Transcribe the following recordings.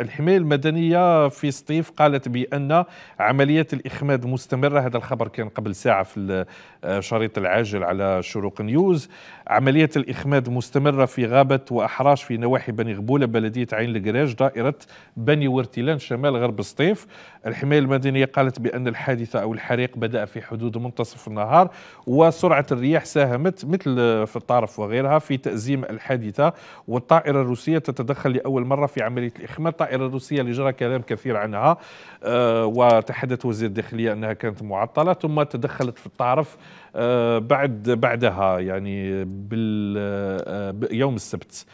الحماية المدنية في سطيف قالت بأن عملية الإخماد مستمرة هذا الخبر كان قبل ساعة في الشريط آه، العاجل على شروق نيوز عملية الإخماد مستمرة في غابة وأحراش في نواحي بني غبولة بلدية عين القراج دائرة بني ورتيلان شمال غرب سطيف الحماية المدنية قالت بأن الحادثة أو الحريق بدأ في حدود منتصف النهار وسرعة الرياح ساهمت مثل في الطرف وغيرها في تأزيم الحادثة والطائرة الروسية تتدخل لأول مرة في عملية الإخماد الطائرة الروسية اللي جرى كلام كثير عنها آه، وتحدث وزير الداخلية أنها كانت معطلة ثم تدخلت في الطرف آه، بعد بعدها يعني آه، يوم السبت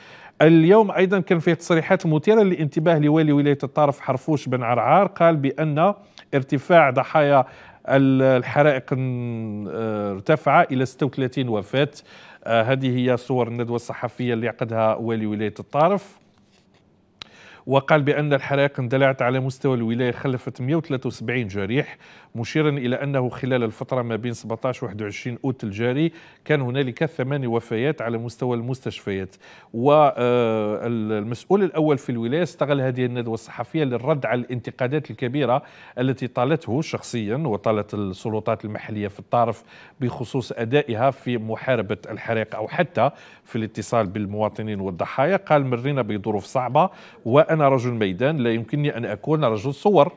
اليوم ايضا كان فيه تصريحات مثيره للانتباه لوالي ولايه الطرف حرفوش بن عرعار قال بان ارتفاع ضحايا الحرائق ارتفع الى 36 وفاه هذه هي صور الندوه الصحفيه اللي عقدها والي ولايه الطرف وقال بأن الحرائق اندلعت على مستوى الولاية خلفت 173 جريح مشيرا إلى أنه خلال الفترة ما بين 17 و 21 أوت الجاري كان هنالك ثمان وفيات على مستوى المستشفيات والمسؤول الأول في الولاية استغل هذه الندوة الصحفية للرد على الانتقادات الكبيرة التي طالته شخصيا وطالت السلطات المحلية في الطرف بخصوص أدائها في محاربة الحرائق أو حتى في الاتصال بالمواطنين والضحايا قال مرينا بظروف صعبة وأن أنا رجل ميدان لا يمكنني أن أكون رجل صور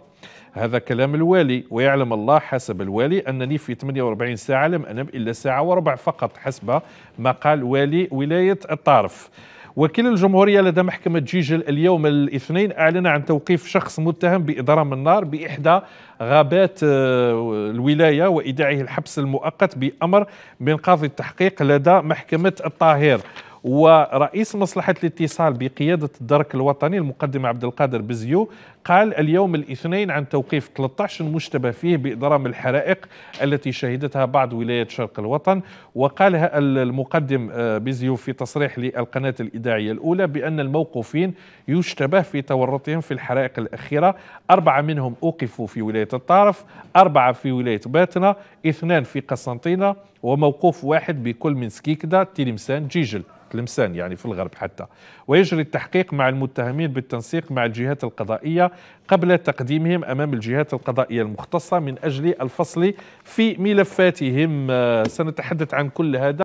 هذا كلام الوالي ويعلم الله حسب الوالي أنني في 48 ساعة لم أنم إلا ساعة وربع فقط حسب ما قال والي ولاية الطارف وكيل الجمهورية لدى محكمة جيجل اليوم الاثنين أعلن عن توقيف شخص متهم بإضرام النار بإحدى غابات آه، الولاية وإيداعه الحبس المؤقت بأمر من قاضي التحقيق لدى محكمة الطاهر ورئيس مصلحة الاتصال بقيادة الدرك الوطني المقدم عبد القادر بزيو قال اليوم الاثنين عن توقيف 13 مشتبه فيه بإضرام الحرائق التي شهدتها بعض ولايات شرق الوطن وقال المقدم آه، بزيو في تصريح للقناة الإذاعية الأولى بأن الموقوفين يشتبه في تورطهم في الحرائق الأخيرة أربعة منهم أوقفوا في ولاية الطرف أربعة في ولاية باتنا اثنان في قسنطينة وموقوف واحد بكل من سكيكدا تلمسان جيجل تلمسان يعني في الغرب حتى ويجري التحقيق مع المتهمين بالتنسيق مع الجهات القضائية قبل تقديمهم أمام الجهات القضائية المختصة من أجل الفصل في ملفاتهم آه، سنتحدث عن كل هذا